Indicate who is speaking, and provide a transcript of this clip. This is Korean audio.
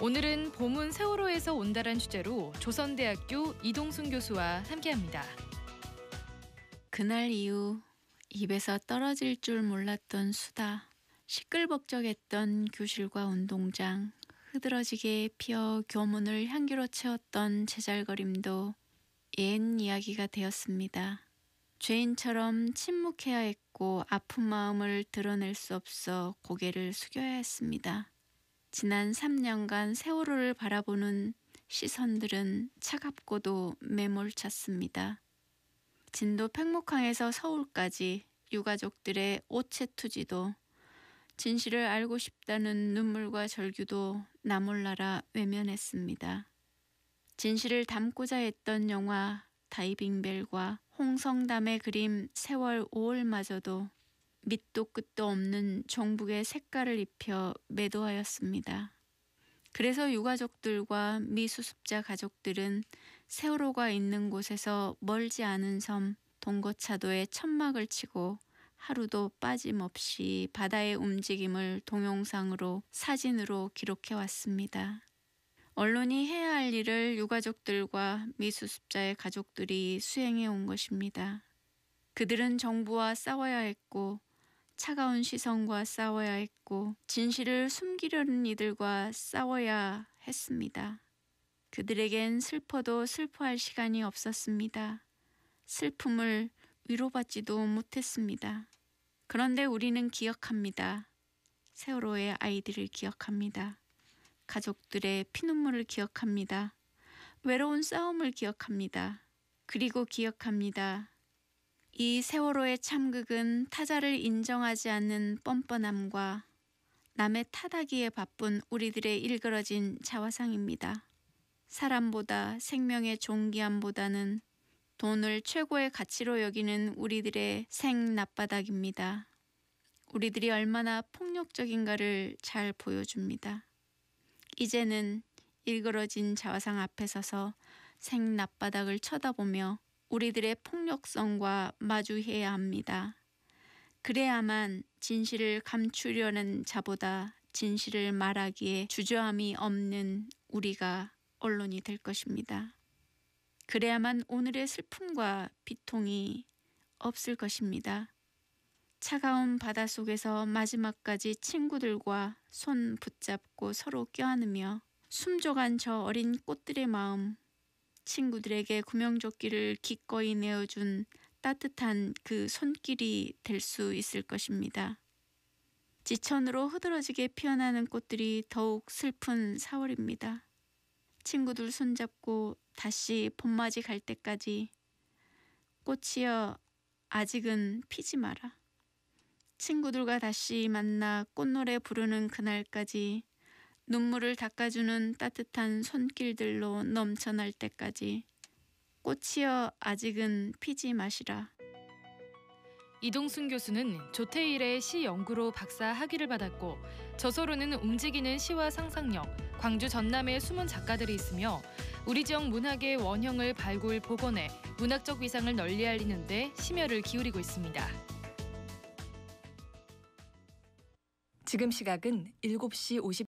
Speaker 1: 오늘은 봄은 세월호에서 온다란 주제로 조선대학교 이동순
Speaker 2: 교수와 함께합니다. 그날 이후 입에서 떨어질 줄 몰랐던 수다, 시끌벅적했던 교실과 운동장, 흐드러지게 피어 교문을 향기로 채웠던 제잘거림도 옛 이야기가 되었습니다. 죄인처럼 침묵해야 했고 아픈 마음을 드러낼 수 없어 고개를 숙여야 했습니다. 지난 3년간 세월호를 바라보는 시선들은 차갑고도 매몰찼습니다. 진도 팽목항에서 서울까지 유가족들의 오체투지도 진실을 알고 싶다는 눈물과 절규도 나몰라라 외면했습니다. 진실을 담고자 했던 영화 다이빙벨과 홍성담의 그림 세월 5월마저도 밑도 끝도 없는 정북의 색깔을 입혀 매도하였습니다. 그래서 유가족들과 미수습자 가족들은 세월호가 있는 곳에서 멀지 않은 섬 동거차도에 천막을 치고 하루도 빠짐없이 바다의 움직임을 동영상으로 사진으로 기록해 왔습니다. 언론이 해야 할 일을 유가족들과 미수습자의 가족들이 수행해 온 것입니다. 그들은 정부와 싸워야 했고 차가운 시선과 싸워야 했고 진실을 숨기려는 이들과 싸워야 했습니다. 그들에겐 슬퍼도 슬퍼할 시간이 없었습니다. 슬픔을 위로받지도 못했습니다. 그런데 우리는 기억합니다. 세월호의 아이들을 기억합니다. 가족들의 피눈물을 기억합니다. 외로운 싸움을 기억합니다. 그리고 기억합니다. 이 세월호의 참극은 타자를 인정하지 않는 뻔뻔함과 남의 타다기에 바쁜 우리들의 일그러진 자화상입니다. 사람보다 생명의 존귀함보다는 돈을 최고의 가치로 여기는 우리들의 생낯바닥입니다. 우리들이 얼마나 폭력적인가를 잘 보여줍니다. 이제는 일그러진 자화상 앞에 서서 생낯바닥을 쳐다보며 우리들의 폭력성과 마주해야 합니다. 그래야만 진실을 감추려는 자보다 진실을 말하기에 주저함이 없는 우리가 언론이 될 것입니다. 그래야만 오늘의 슬픔과 비통이 없을 것입니다. 차가운 바다 속에서 마지막까지 친구들과 손 붙잡고 서로 껴안으며 숨져간 저 어린 꽃들의 마음 친구들에게 구명조끼를 기꺼이 내어준 따뜻한 그 손길이 될 수 있을 것입니다. 지천으로 흐드러지게 피어나는 꽃들이 더욱 슬픈 4월입니다. 친구들 손잡고 다시 봄맞이 갈 때까지 꽃이여 아직은 피지 마라. 친구들과 다시 만나 꽃노래 부르는 그날까지 눈물을 닦아주는 따뜻한 손길들로 넘쳐날 때까지 꽃이여 아직은 피지 마시라. 이동순 교수는
Speaker 1: 조태일의 시 연구로 박사 학위를 받았고 저서로는 움직이는 시와 상상력, 광주 전남의 숨은 작가들이 있으며 우리 지역 문학의 원형을 발굴 복원해 문학적 위상을 널리 알리는데 심혈을 기울이고 있습니다. 지금 시각은 7시 50